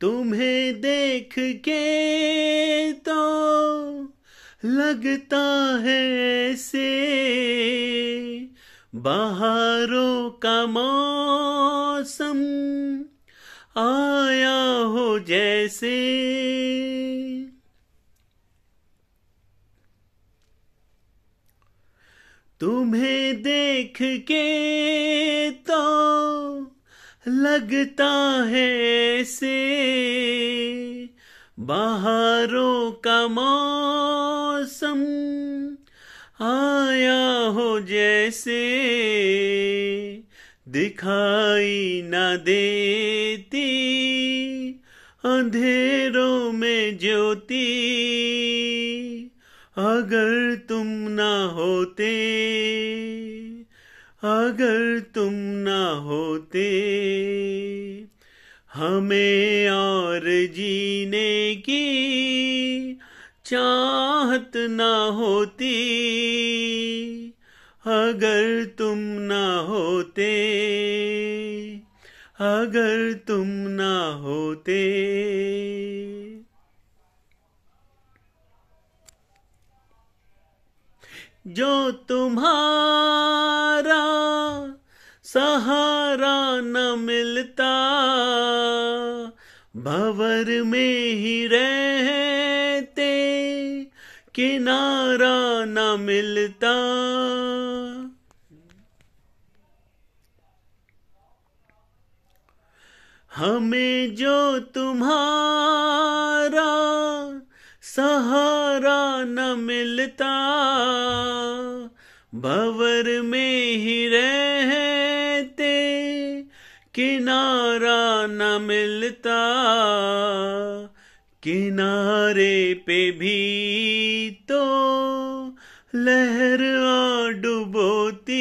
तुम्हें देख के तो लगता है से बाहरों का मौसम आया हो जैसे तुम्हें देख के तो लगता है से बाहरों का मौसम आया हो जैसे दिखाई न देती अंधेरों में ज्योति अगर तुम ना होते अगर तुम ना होते हमें और जीने की चाहत ना होती अगर तुम ना होते अगर तुम ना होते जो तुम्हारा सहारा न मिलता भवर में ही रहते किनारा न मिलता हमें जो तुम्हारा सहारा न मिलता भवर में ही रह किनारा न मिलता किनारे पे भी तो लहर डुबोती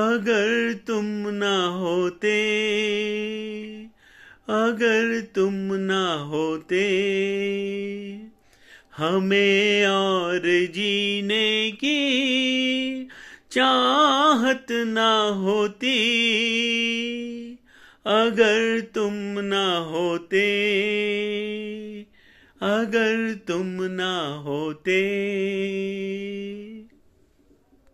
अगर तुम ना होते अगर तुम ना होते हमें और जीने की चाहत ना होती अगर तुम ना होते अगर तुम ना होते